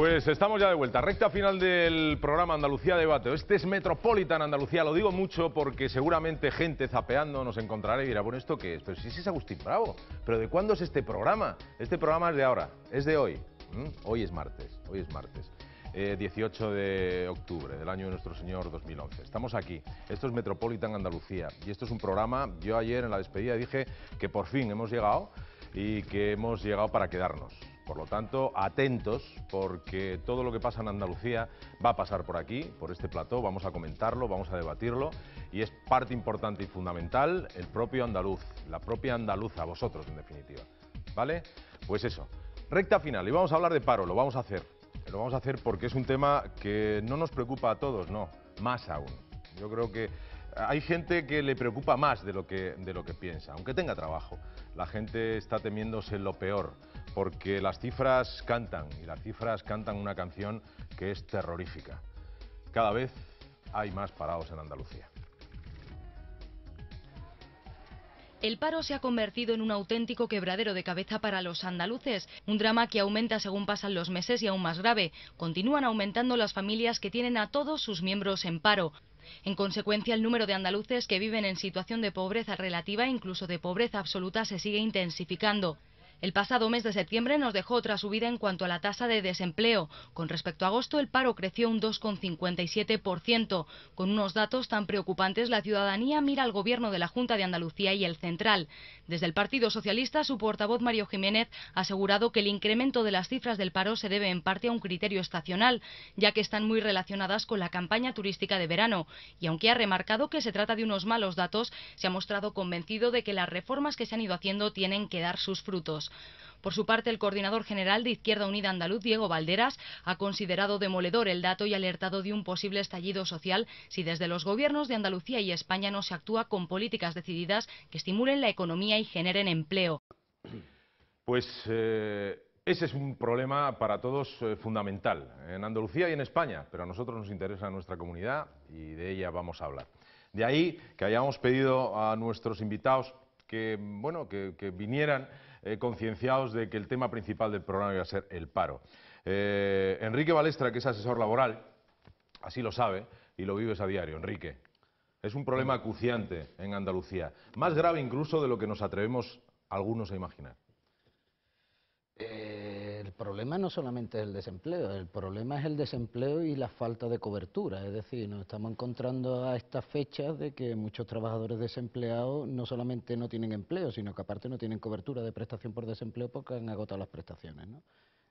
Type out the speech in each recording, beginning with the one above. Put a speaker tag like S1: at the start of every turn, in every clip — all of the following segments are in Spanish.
S1: Pues estamos ya de vuelta, recta final del programa Andalucía Debate. Este es Metropolitan Andalucía, lo digo mucho porque seguramente gente zapeando nos encontrará y dirá, bueno, ¿esto qué es? Pero sí, es Agustín Bravo, pero ¿de cuándo es este programa? Este programa es de ahora, es de hoy. ¿Mm? Hoy es martes, hoy es martes. 18 eh, de octubre del año de nuestro Señor 2011. Estamos aquí, esto es Metropolitan Andalucía y esto es un programa, yo ayer en la despedida dije que por fin hemos llegado y que hemos llegado para quedarnos. Por lo tanto, atentos porque todo lo que pasa en Andalucía va a pasar por aquí, por este plató, vamos a comentarlo, vamos a debatirlo y es parte importante y fundamental el propio andaluz, la propia andaluza, vosotros en definitiva. ¿Vale? Pues eso, recta final y vamos a hablar de paro, lo vamos a hacer. Lo vamos a hacer porque es un tema que no nos preocupa a todos, no, más aún. Yo creo que hay gente que le preocupa más de lo que, de lo que piensa, aunque tenga trabajo. La gente está temiéndose lo peor porque las cifras cantan y las cifras cantan una canción que es terrorífica. Cada vez hay más parados en Andalucía.
S2: El paro se ha convertido en un auténtico quebradero de cabeza para los andaluces, un drama que aumenta según pasan los meses y aún más grave. Continúan aumentando las familias que tienen a todos sus miembros en paro. En consecuencia, el número de andaluces que viven en situación de pobreza relativa e incluso de pobreza absoluta se sigue intensificando. El pasado mes de septiembre nos dejó otra subida en cuanto a la tasa de desempleo. Con respecto a agosto, el paro creció un 2,57%. Con unos datos tan preocupantes, la ciudadanía mira al gobierno de la Junta de Andalucía y el central. Desde el Partido Socialista, su portavoz Mario Jiménez ha asegurado que el incremento de las cifras del paro se debe en parte a un criterio estacional, ya que están muy relacionadas con la campaña turística de verano. Y aunque ha remarcado que se trata de unos malos datos, se ha mostrado convencido de que las reformas que se han ido haciendo tienen que dar sus frutos. Por su parte, el coordinador general de Izquierda Unida Andaluz, Diego Valderas, ha considerado demoledor el dato y alertado de un posible estallido social si desde los gobiernos de Andalucía y España no se actúa con políticas decididas que estimulen la economía y generen empleo.
S1: Pues eh, ese es un problema para todos eh, fundamental, en Andalucía y en España, pero a nosotros nos interesa nuestra comunidad y de ella vamos a hablar. De ahí que hayamos pedido a nuestros invitados que, bueno, que vinieran eh, concienciados de que el tema principal del programa iba a ser el paro. Eh, Enrique Balestra, que es asesor laboral, así lo sabe y lo vives a diario. Enrique, es un problema acuciante en Andalucía, más grave incluso de lo que nos atrevemos
S3: algunos a imaginar. El problema no solamente es el desempleo, el problema es el desempleo y la falta de cobertura. Es decir, nos estamos encontrando a estas fechas de que muchos trabajadores desempleados no solamente no tienen empleo, sino que aparte no tienen cobertura de prestación por desempleo porque han agotado las prestaciones.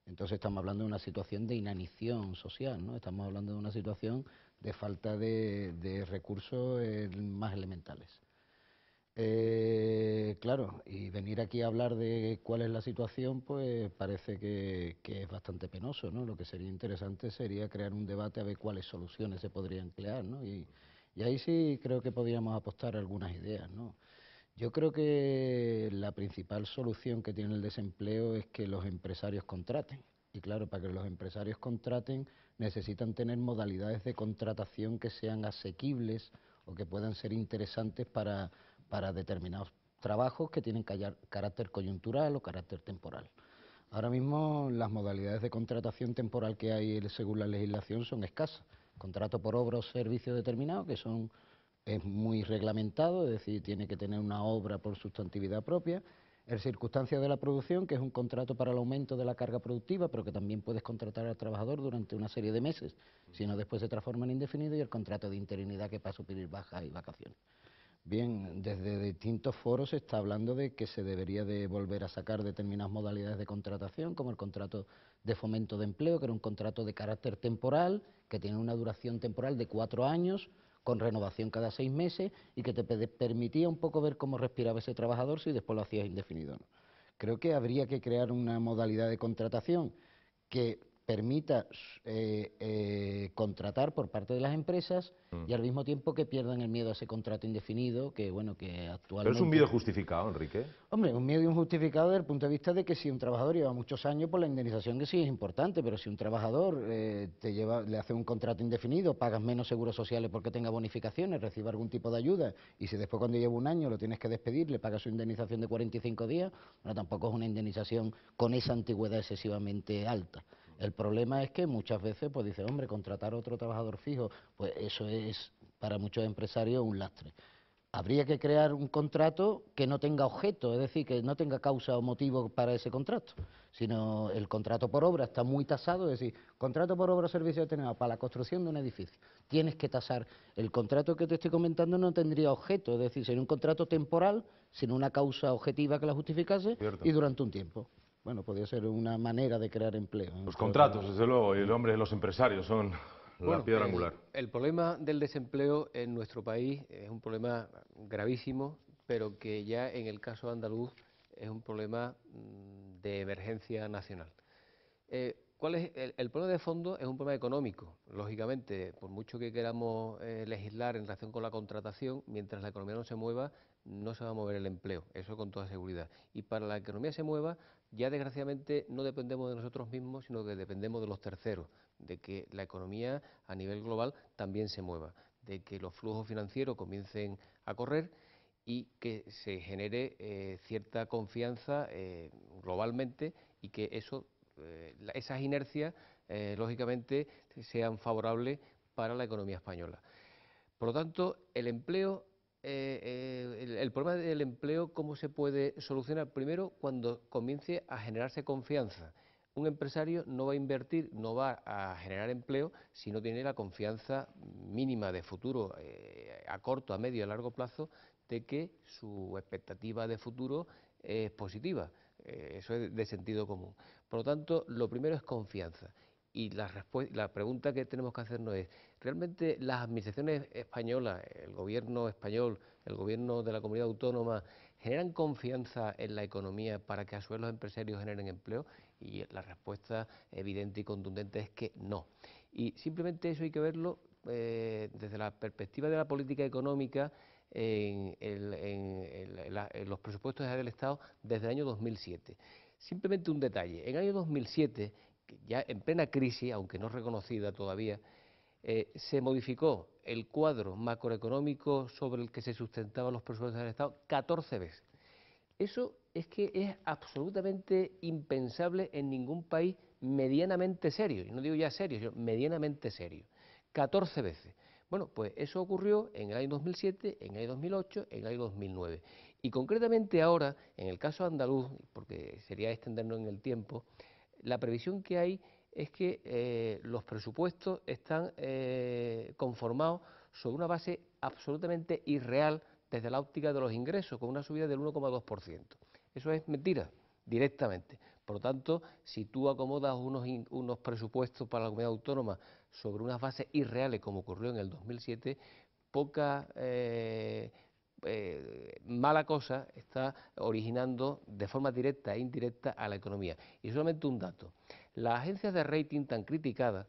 S3: Entonces estamos hablando de una situación de inanición social, estamos hablando de una situación de falta de, recursos eh, más elementales. Eh, claro, y venir aquí a hablar de cuál es la situación, pues parece que, es bastante penoso, ¿no? Lo que sería interesante sería crear un debate a ver cuáles soluciones se podrían crear, ¿no? Y, ahí sí creo que podríamos apostar algunas ideas, ¿no? Yo creo que la principal solución que tiene el desempleo es que los empresarios contraten. Y claro, para que los empresarios contraten necesitan tener modalidades de contratación que sean asequibles o que puedan ser interesantes para para determinados trabajos que tienen carácter coyuntural o carácter temporal. Ahora mismo las modalidades de contratación temporal que hay según la legislación son escasas. Contrato por obra o servicio determinado, que son es muy reglamentado, es decir, tiene que tener una obra por sustantividad propia. El circunstancia de la producción, que es un contrato para el aumento de la carga productiva, pero que también puedes contratar al trabajador durante una serie de meses, si no después se transforma en indefinido, y el contrato de interinidad que pasa a bajas y vacaciones. Bien, desde distintos foros se está hablando de que se debería de volver a sacar determinadas modalidades de contratación, como el contrato de fomento de empleo, que era un contrato de carácter temporal, que tiene una duración temporal de cuatro años, con renovación cada seis meses, y que te permitía un poco ver cómo respiraba ese trabajador si después lo hacías indefinido. ¿no? Creo que habría que crear una modalidad de contratación que permita eh, eh, contratar por parte de las empresas mm. y al mismo tiempo que pierdan el miedo a ese contrato indefinido que bueno que actualmente... Pero es un miedo
S1: justificado, Enrique.
S3: Hombre, un miedo injustificado desde el punto de vista de que si un trabajador lleva muchos años, pues la indemnización que sí es importante, pero si un trabajador eh, te lleva, le hace un contrato indefinido, pagas menos seguros sociales porque tenga bonificaciones, reciba algún tipo de ayuda y si después cuando lleva un año lo tienes que despedir, le pagas su indemnización de 45 días, bueno, tampoco es una indemnización con esa antigüedad excesivamente alta. El problema es que muchas veces pues dice, hombre, contratar a otro trabajador fijo, pues eso es para muchos empresarios un lastre. Habría que crear un contrato que no tenga objeto, es decir, que no tenga causa o motivo para ese contrato, sino el contrato por obra está muy tasado, es decir, contrato por obra o servicio determinado para la construcción de un edificio. Tienes que tasar. El contrato que te estoy comentando no tendría objeto, es decir, sería un contrato temporal, sin una causa objetiva que la justificase y durante un tiempo bueno, podría ser una manera de crear empleo. Los contratos,
S1: desde luego, y el hombre de los empresarios son la piedra angular.
S4: El, problema del desempleo en nuestro país es un problema gravísimo, pero que ya en el caso andaluz es un problema mm, de emergencia nacional. Eh, el, problema de fondo? Es un problema económico. Lógicamente, por mucho que queramos eh, legislar en relación con la contratación, mientras la economía no se mueva, no se va a mover el empleo, eso con toda seguridad. Y para que la economía se mueva, ya desgraciadamente no dependemos de nosotros mismos, sino que dependemos de los terceros, de que la economía a nivel global también se mueva, de que los flujos financieros comiencen a correr y que se genere eh, cierta confianza eh, globalmente y que eso eh, esas inercias, eh, lógicamente, sean favorables para la economía española. Por lo tanto, eh, el problema del empleo, ¿cómo se puede solucionar? Primero, cuando comience a generarse confianza. Un empresario no va a invertir, no va a generar empleo si no tiene la confianza mínima de futuro, a corto, a medio y a largo plazo, de que su expectativa de futuro es positiva. Eh, eso es de sentido común. Por lo tanto, lo primero es confianza. Y la, pregunta que tenemos que hacernos es, ¿realmente las administraciones españolas, el gobierno español, el gobierno de la comunidad autónoma, generan confianza en la economía para que a su vez los empresarios generen empleo? Y la respuesta evidente y contundente es que no. Y simplemente eso hay que verlo eh, desde la perspectiva de la política económica en, los presupuestos del Estado desde el año 2007. Simplemente un detalle, en el año 2007, ya en plena crisis, aunque no reconocida todavía, eh, se modificó el cuadro macroeconómico sobre el que se sustentaban los presupuestos del Estado 14 veces. Eso es que es absolutamente impensable en ningún país medianamente serio, y no digo ya serio, sino medianamente serio, 14 veces. Bueno, pues eso ocurrió en el año 2007, en el año 2008, en el año 2009. Y concretamente ahora, en el caso andaluz, porque sería extendernos en el tiempo, la previsión que hay es que eh, los presupuestos están eh, conformados sobre una base absolutamente irreal desde la óptica de los ingresos, con una subida del 1,2%. Eso es mentira, directamente. Por lo tanto, si tú acomodas unos, presupuestos para la comunidad autónoma sobre unas bases irreales, como ocurrió en el 2007, poca eh, eh, mala cosa está originando de forma directa e indirecta a la economía. Y solamente un dato. Las agencias de rating tan criticadas,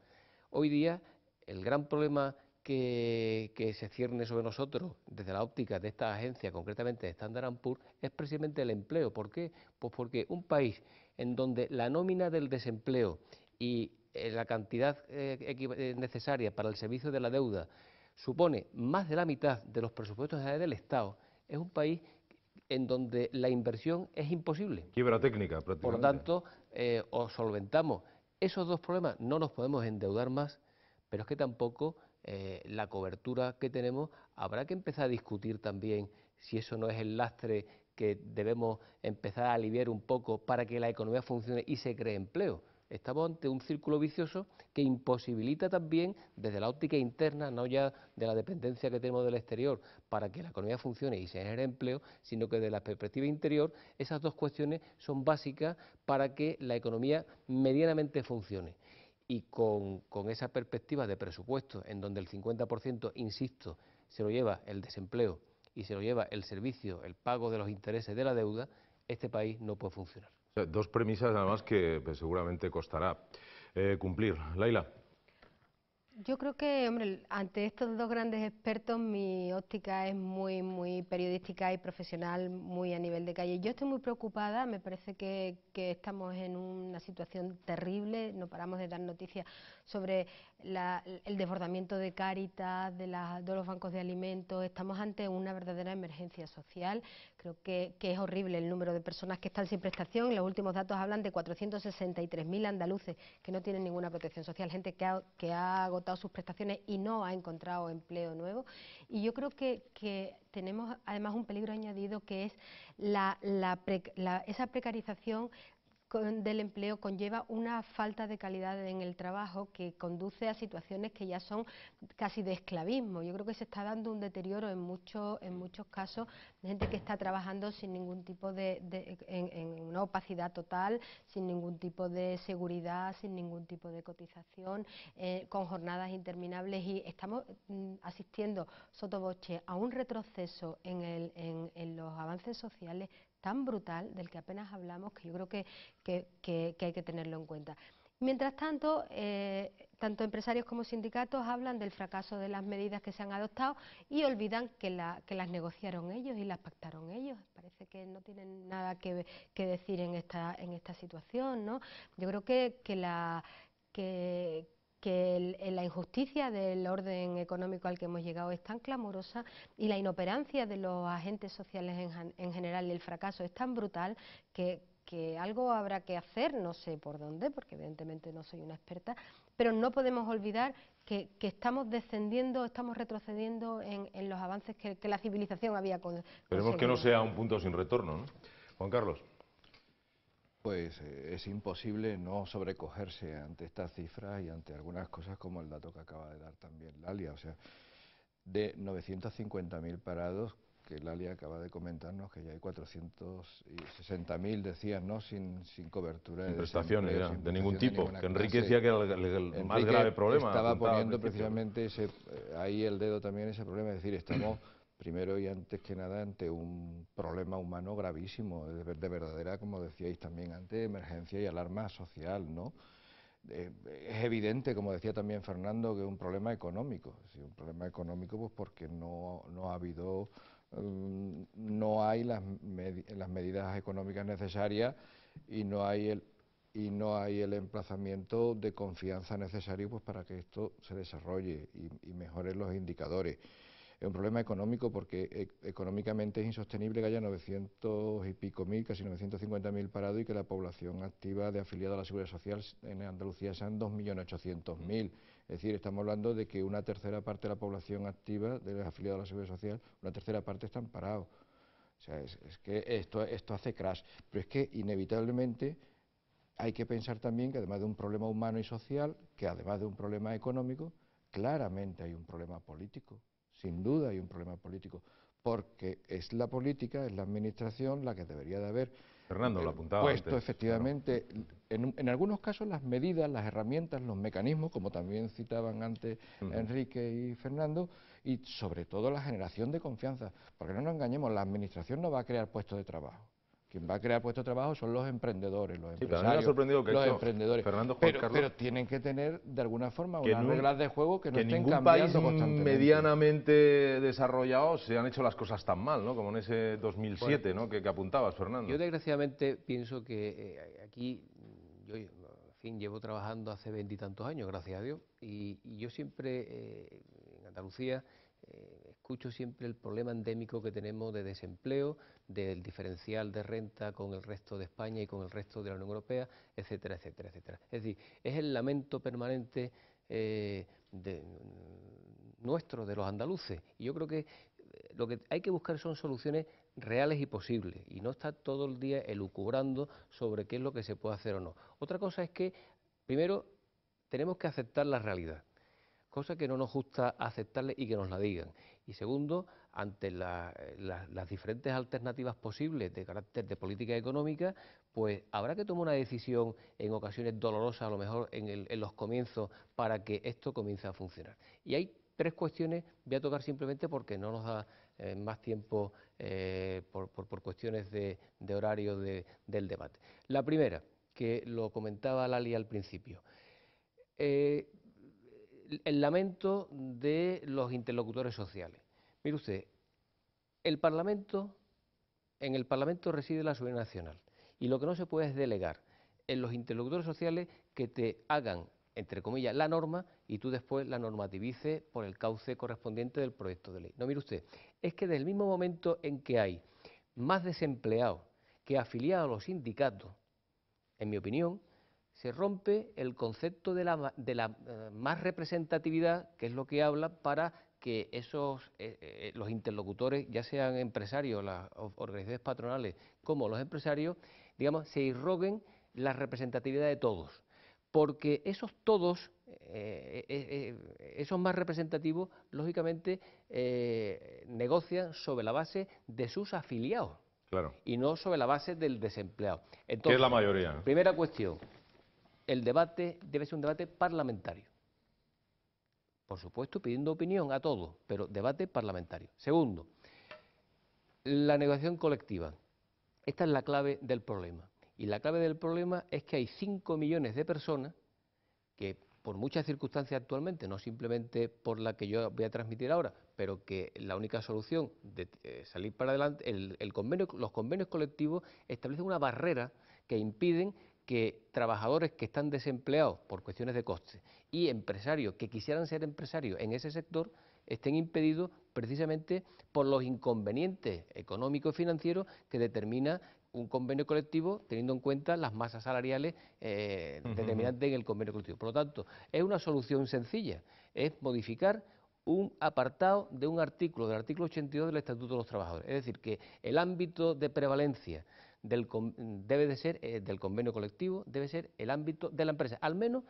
S4: hoy día el gran problema que, se cierne sobre nosotros desde la óptica de esta agencia, concretamente de Standard Poor's, es precisamente el empleo. ¿Por qué? Pues porque un país en donde la nómina del desempleo y eh, la cantidad eh, eh, necesaria para el servicio de la deuda supone más de la mitad de los presupuestos del Estado, es un país en donde la inversión es imposible. Quiebra técnica, prácticamente. Por lo tanto, solventamos esos dos problemas, no nos podemos endeudar más, pero es que tampoco eh, la cobertura que tenemos, habrá que empezar a discutir también si eso no es el lastre que debemos empezar a aliviar un poco para que la economía funcione y se cree empleo. Estamos ante un círculo vicioso que imposibilita también, desde la óptica interna, no ya de la dependencia que tenemos del exterior, para que la economía funcione y se genere empleo, sino que desde la perspectiva interior, esas dos cuestiones son básicas para que la economía medianamente funcione y con, esa perspectiva de presupuesto en donde el 50%, insisto, se lo lleva el desempleo y se lo lleva el servicio, el pago de los intereses de la deuda, este país no puede funcionar.
S1: dos premisas además que pues, seguramente costará eh, cumplir. Laila.
S5: Yo creo que, hombre, ante estos dos grandes expertos mi óptica es muy, muy periodística y profesional, muy a nivel de calle. Yo estoy muy preocupada, me parece que, estamos en una situación terrible, no paramos de dar noticias sobre el desbordamiento de Cáritas, de, de los bancos de alimentos, estamos ante una verdadera emergencia social, creo que, es horrible el número de personas que están sin prestación, los últimos datos hablan de 463.000 andaluces que no tienen ninguna protección social, gente que ha agotado sus prestaciones y no ha encontrado empleo nuevo. Y yo creo que, que tenemos además un peligro añadido que es la, la, esa precarización del empleo conlleva una falta de calidad en el trabajo que conduce a situaciones que ya son casi de esclavismo. Yo creo que se está dando un deterioro en muchos en muchos casos de gente que está trabajando sin ningún tipo de, en, una opacidad total, sin ningún tipo de seguridad, sin ningún tipo de cotización, eh, con jornadas interminables y estamos mm, asistiendo sotoboche a un retroceso en, en los avances sociales tan brutal del que apenas hablamos que yo creo que que, hay que tenerlo en cuenta. Mientras tanto, eh, tanto empresarios como sindicatos hablan del fracaso de las medidas que se han adoptado y olvidan que, la, que las negociaron ellos y las pactaron ellos. Parece que no tienen nada que, decir en esta, en esta situación. ¿no? Yo creo que, la, la injusticia del orden económico al que hemos llegado es tan clamorosa y la inoperancia de los agentes sociales en, en general y el fracaso es tan brutal que, que algo habrá que hacer, no sé por dónde, porque evidentemente no soy una experta, pero no podemos olvidar que, que estamos descendiendo, estamos retrocediendo en, en los avances que, que, la civilización había con, Esperemos que no sea
S1: un punto sin retorno, ¿no? Juan
S6: Carlos. Pues eh, es imposible no sobrecogerse ante estas cifras y ante algunas cosas como el dato que acaba de dar también Lalia, o sea, de 950.000 parados, que Lalia acaba de comentarnos, que ya hay 460.000, decían, ¿no? Sin, sin cobertura. de prestaciones, de ningún tipo. que Enrique decía que era el, más grave problema. Estaba poniendo precisamente ese, eh, ahí el dedo también ese problema. Es decir, estamos primero y antes que nada ante un problema humano gravísimo, de, verdadera, como decíais también antes, emergencia y alarma social, ¿no? Eh, es evidente, como decía también Fernando, que es un problema económico. si un problema económico pues porque no, no ha habido Mm, no hay las, medidas económicas necesarias y no hay el y no hay el emplazamiento de confianza necesario pues, para que esto se desarrolle y, y los indicadores es un problema económico porque e, económicamente es insostenible que haya 900 y pico mil, casi 950 mil parados y que la población activa de afiliados a la Seguridad Social en Andalucía sean 2.800.000. Es decir, estamos hablando de que una tercera parte de la población activa de los afiliados a la Seguridad Social, una tercera parte están parados. O sea, es, que esto hace crash. Pero es que inevitablemente hay que pensar también que además de un problema humano y social, que además de un problema económico, claramente hay un problema político sin duda hay un problema político, porque es la política, es la administración la que debería de haber
S1: eh, puesto
S6: efectivamente, en, algunos casos las medidas, las herramientas, los mecanismos, como también citaban antes Enrique y Fernando, y sobre todo la generación de confianza, porque no nos engañemos, la administración no va a crear puestos de trabajo quien va a crear puestos de trabajo son los emprendedores, los me ha sorprendido que los emprendedores. pero, tienen que tener de alguna forma unas reglas de
S1: juego que no que estén ningún país medianamente desarrollado se han hecho las cosas tan mal, ¿no? Como en ese 2007, ¿no? Que, apuntabas, Fernando.
S4: Yo desgraciadamente pienso que eh, aquí yo en fin llevo trabajando hace veintitantos años, gracias a Dios, y, yo siempre eh, en Andalucía escucho siempre el problema endémico que tenemos de desempleo, del diferencial de renta con el resto de España y con el resto de la Unión Europea, etcétera, etcétera, etcétera. Es decir, es el lamento permanente eh, mm, nuestro, de los andaluces. Y yo creo que eh, lo que hay que buscar son soluciones reales y posibles y no estar todo el día elucubrando sobre qué es lo que se puede hacer o no. Otra cosa es que, primero, tenemos que aceptar la realidad cosa que no nos gusta aceptarle y que nos la digan. Y segundo, ante las diferentes alternativas posibles de carácter de política económica, pues habrá que tomar una decisión en ocasiones dolorosas, a lo mejor en, los comienzos, para que esto comience a funcionar. Y hay tres cuestiones, voy a tocar simplemente porque no nos da eh, más tiempo eh, por, cuestiones de, de horario del debate. La primera, que lo comentaba Lali al principio. Eh, el lamento de los interlocutores sociales. Mire usted, el Parlamento, en el Parlamento reside la soberanía nacional y lo que no se puede es delegar en los interlocutores sociales que te hagan, entre comillas, la norma y tú después la normativices por el cauce correspondiente del proyecto de ley. No, mire usted, es que desde el mismo momento en que hay más desempleados que afiliados a los sindicatos, en mi opinión, se rompe el concepto de la, eh, más representatividad, que es lo que habla, para que esos, eh, eh, los interlocutores, ya sean empresarios, las organizaciones patronales, como los empresarios, digamos, se irroguen la representatividad de todos. Porque esos todos, esos más representativos, lógicamente negocian sobre la base de sus afiliados. Claro. Y no sobre la base del desempleado. Entonces, ¿Qué es la mayoría? Primera cuestión, el debate debe ser un debate parlamentario. Por supuesto, pidiendo opinión a todos, pero debate parlamentario. Segundo, la negociación colectiva. Esta es la clave del problema. Y la clave del problema es que hay 5 millones de personas que por muchas circunstancias actualmente, no simplemente por la que yo voy a transmitir ahora, pero que la única solución de eh, salir para adelante, los convenios colectivos establecen una barrera que impiden que trabajadores que están desempleados por cuestiones de costes y empresarios que quisieran ser empresarios en ese sector estén impedidos precisamente por los inconvenientes económicos y financieros que determina un convenio colectivo teniendo en cuenta las masas salariales eh, determinantes en el convenio colectivo. Por lo tanto, es una solución sencilla, es modificar un apartado de un artículo, del artículo 82 del Estatuto de los Trabajadores. Es decir, que el ámbito de prevalencia del, debe de ser eh, del convenio colectivo, debe ser el ámbito de la empresa, al menos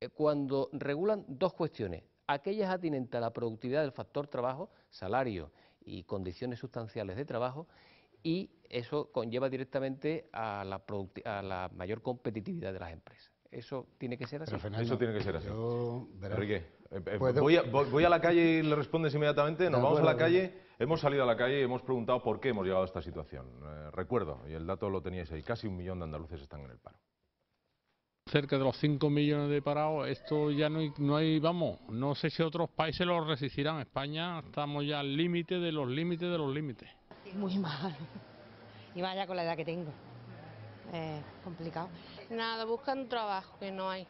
S4: eh, cuando regulan dos cuestiones, aquellas atinentes a la productividad del factor trabajo, salario y condiciones sustanciales de trabajo, y eso conlleva directamente a la, a la mayor competitividad de las empresas. Eso tiene que ser así. eso tiene que ser así.
S3: Yo,
S4: eh, voy, a, la calle
S1: y le respondes inmediatamente, nos vamos a la calle Hemos salido a la calle y hemos preguntado por qué hemos llegado a esta situación. Eh, recuerdo, y el dato lo teníais ahí, casi un millón de andaluces están en el paro. Cerca de los 5 millones de parados, esto ya no hay, vamos, no sé si otros países lo resistirán. España estamos ya al límite de los límites de los límites.
S2: Muy mal, y vaya con la edad que tengo. Eh, complicado. Nada, buscan trabajo que no hay.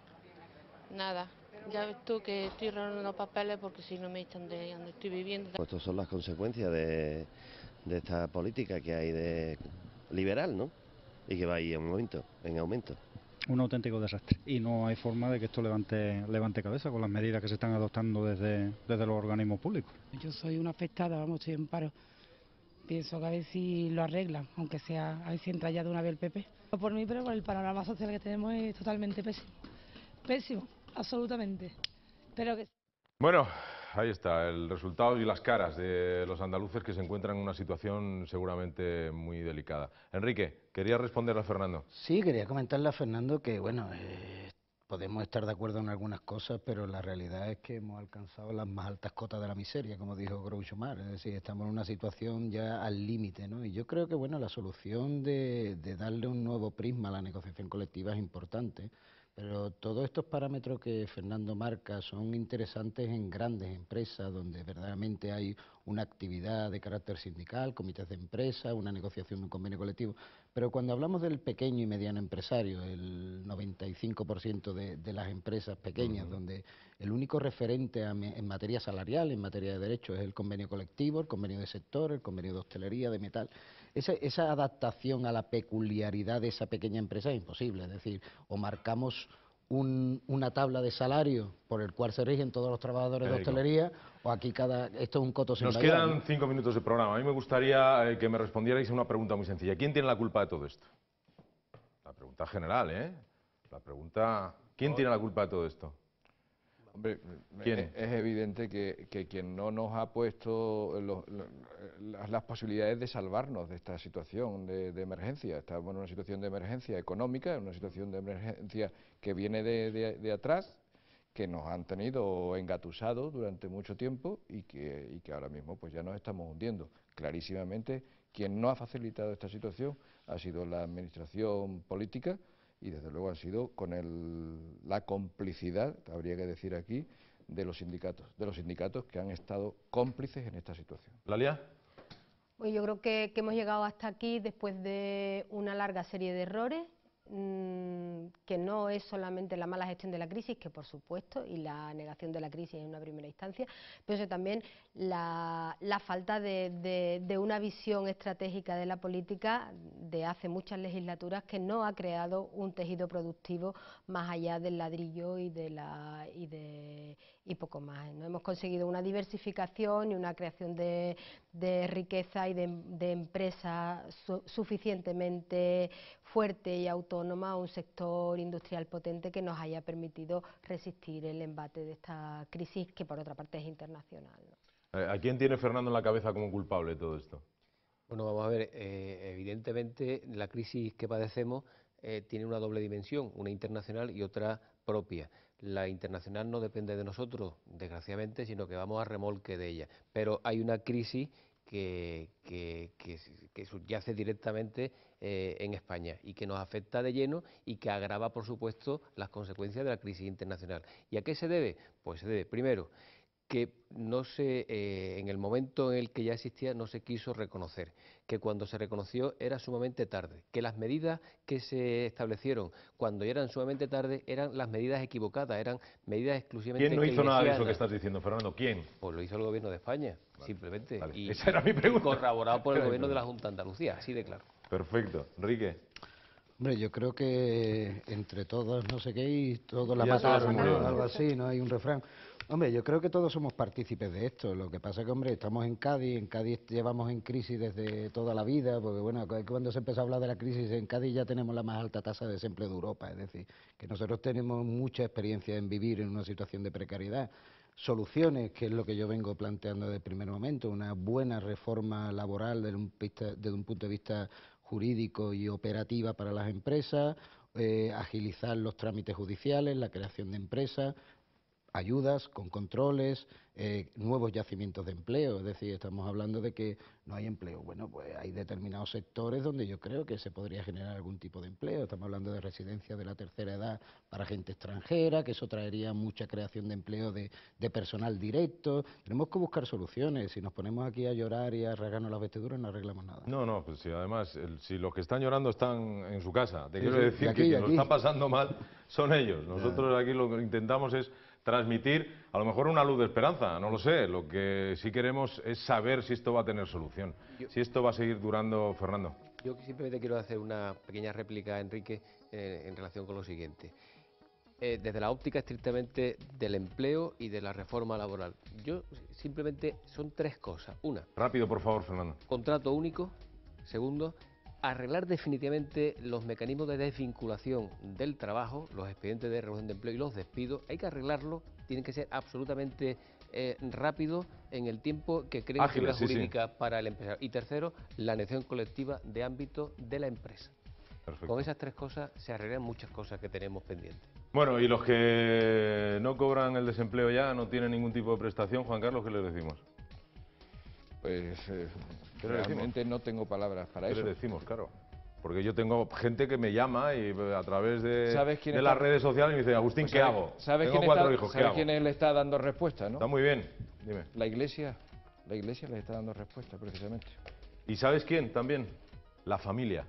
S4: Nada. Ya ves tú que estoy ronando unos papeles porque si no me echan de donde estoy viviendo. Pues estas son las consecuencias de, esta política que hay de liberal, ¿no? Y que va ahí en aumento, en aumento
S3: un auténtico desastre y no hay forma de que esto levante levante cabeza con las medidas que se están adoptando desde, desde los organismos públicos. Yo soy una afectada, vamos, estoy en paro. Pienso que a ver si lo arreglan, aunque sea, a ver si entra ya de una
S2: vez el PP. Por mí, pero por el panorama social que tenemos es totalmente pésimo. Pésimo absolutamente. Pero
S1: Bueno, ahí está, el resultado y las caras de los andaluces que se encuentran en una situación seguramente muy delicada. Enrique, quería responderle a Fernando.
S3: Sí, quería comentarle a Fernando que, bueno, eh, podemos estar de acuerdo en algunas cosas, pero la realidad es que hemos alcanzado las más altas cotas de la miseria, como dijo Groucho Mar. Es decir, estamos en una situación ya al límite, ¿no? Y yo creo que, bueno, la solución de, de darle un nuevo prisma a la negociación colectiva es importante. Pero todos estos parámetros que Fernando marca son interesantes en grandes empresas donde verdaderamente hay una actividad de carácter sindical, comités de empresa, una negociación de un convenio colectivo. Pero cuando hablamos del pequeño y mediano empresario, el 95% de, de, las empresas pequeñas, donde el único referente en materia salarial, en materia de derechos, es el convenio colectivo, el convenio de sector, el convenio de hostelería, de metal, esa, esa adaptación a la peculiaridad de esa pequeña empresa es imposible. Es decir, o marcamos una tabla de salario por el cual se rigen todos los trabajadores de hostelería o aquí cada... Esto es un coto sin Nos quedan
S1: cinco minutos de programa. A mí me gustaría eh, que me respondierais a una pregunta muy sencilla. ¿Quién tiene la culpa de todo esto? La pregunta general, ¿eh? La pregunta... ¿Quién tiene la culpa de todo esto?
S6: Eh, es evidente que, quien no nos ha puesto las, posibilidades de salvarnos de esta situación de, emergencia. Estamos en una situación de emergencia económica, una situación de emergencia que viene de, atrás, que nos han tenido engatusados durante mucho tiempo y que, y que ahora mismo pues ya nos estamos hundiendo. Clarísimamente, quien no ha facilitado esta situación ha sido la administración política y desde luego han sido con la complicidad, habría que decir aquí, de los sindicatos, de los sindicatos que han estado cómplices en esta situación.
S1: Lalia.
S5: Pues yo creo que hemos llegado hasta aquí después de una larga serie de errores Mm, que no es solamente la mala gestión de la crisis, que por supuesto, y la negación de la crisis en una primera instancia, pero también la, falta de, de una visión estratégica de la política de hace muchas legislaturas que no ha creado un tejido productivo más allá del ladrillo y de la... Y de, y poco más. No hemos conseguido una diversificación y una creación de, de riqueza y de, empresas... suficientemente fuerte y autónoma, un sector industrial potente que nos haya permitido resistir el embate de esta crisis que por otra parte es internacional.
S1: Eh, ¿A quién tiene Fernando en la cabeza como culpable de todo esto?
S4: Bueno, vamos a ver, eh, evidentemente la crisis que padecemos eh, tiene una doble dimensión, una internacional y otra propia la internacional no depende de nosotros, desgraciadamente, sino que vamos a remolque de ella. Pero hay una crisis que, que, subyace directamente eh, en España y que nos afecta de lleno y que agrava, por supuesto, las consecuencias de la crisis internacional. ¿Y a qué se debe? Pues se debe, primero, que no se, eh, en el momento en el que ya existía no se quiso reconocer, que cuando se reconoció era sumamente tarde, que las medidas que se establecieron cuando ya eran sumamente tarde eran las medidas equivocadas, eran medidas exclusivamente... ¿Quién no hizo nada de eso que estás diciendo, Fernando? ¿Quién? Pues lo hizo el gobierno de España, simplemente, Y, Esa era mi pregunta. corroborado por el gobierno de la Junta de Andalucía, así de claro. Perfecto. Enrique.
S3: Hombre, yo creo que entre todos no sé qué y todos la mataron, algo así, ¿no? Hay un refrán. Hombre, yo creo que todos somos partícipes de esto. Lo que pasa es que, hombre, estamos en Cádiz, en Cádiz llevamos en crisis desde toda la vida, porque bueno, cuando se empezó a hablar de la crisis en Cádiz ya tenemos la más alta tasa de desempleo de Europa, es decir, que nosotros tenemos mucha experiencia en vivir en una situación de precariedad. Soluciones, que es lo que yo vengo planteando desde el primer momento, una buena reforma laboral desde un, punto de vista jurídico y operativa para las empresas, eh, agilizar los trámites judiciales, la creación de empresas, ayudas con controles, eh, nuevos yacimientos de empleo, es decir, estamos hablando de que no hay empleo. Bueno, pues hay determinados sectores donde yo creo que se podría generar algún tipo de empleo. Estamos hablando de residencias de la tercera edad para gente extranjera, que eso traería mucha creación de empleo de, personal directo. Tenemos que buscar soluciones. Si nos ponemos aquí a llorar y a rasgarnos las vestiduras, no arreglamos nada.
S1: No, no, pues si además, si los que están llorando están en su casa, te quiero decir que lo está pasando mal son ellos. Nosotros aquí lo que intentamos es transmitir a lo mejor una luz de esperanza, no lo sé. Lo que sí queremos es saber si esto va a tener solución, si esto va a seguir durando, Fernando.
S4: Yo simplemente quiero hacer una pequeña réplica, Enrique, eh, en relación con lo siguiente. Eh, desde la óptica estrictamente del empleo y de la reforma laboral. Yo simplemente son tres cosas. Una.
S1: Rápido, por favor, Fernando.
S4: Contrato único. Segundo, arreglar definitivamente los mecanismos de desvinculación del trabajo, los expedientes de reunión de empleo y los despidos, hay que arreglarlo, tienen que ser absolutamente eh, rápido en el tiempo que creen la seguridad jurídica para el empresario. Y tercero, la negociación colectiva de ámbito de la empresa. Con esas tres cosas se arreglan muchas cosas que tenemos pendientes.
S1: Bueno, y los que no cobran el desempleo ya, no tienen ningún tipo de prestación, Juan Carlos, ¿qué les decimos? pues eh, realmente
S6: no tengo palabras para ¿Qué eso. Le decimos, claro.
S1: Porque yo tengo gente que me llama y eh, a través de, las redes sociales me dice, Agustín, ¿qué hago? ¿Sabes, tengo quién,
S6: le está dando respuesta? Está muy bien,
S1: dime. La iglesia, la iglesia le está dando respuesta, precisamente. ¿Y sabes quién también? La familia,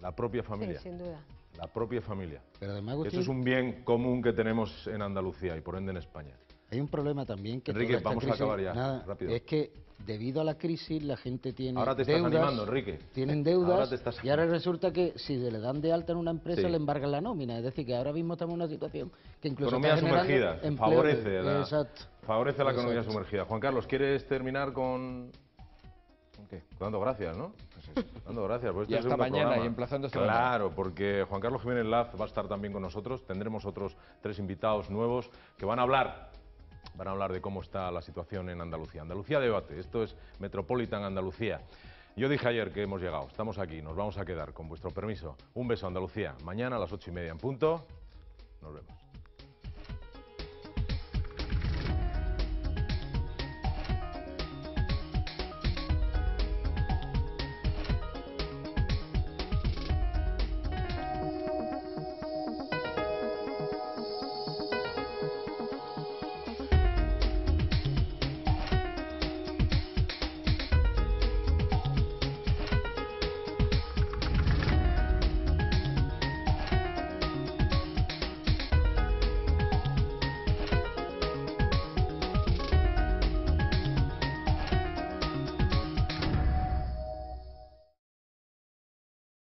S1: la propia familia. Sí, sin duda. La propia familia. Pero además, es un bien común que tenemos en
S3: Andalucía y por ende en España. Hay un problema también
S1: que... Enrique, vamos a acabar ya, rápido.
S3: Es que debido a la crisis la gente tiene ahora te estás deudas, animando, Enrique. tienen eh, deudas y ahora resulta que si le dan de alta en una empresa le embargan la nómina, es decir que ahora mismo estamos en una situación que incluso economía sumergida favorece
S1: la, economía sumergida. Juan Carlos, ¿quieres terminar con Dando gracias, ¿no? Dando gracias. Pues este y mañana y emplazando Claro, porque Juan Carlos Jiménez Laz va a estar también con nosotros. Tendremos otros tres invitados nuevos que van a hablar van a hablar de cómo está la situación en Andalucía. Andalucía debate, esto es Metropolitan Andalucía. Yo dije ayer que hemos llegado, estamos aquí, nos vamos a quedar, con vuestro permiso. Un beso Andalucía, mañana a las ocho y media en punto, nos vemos.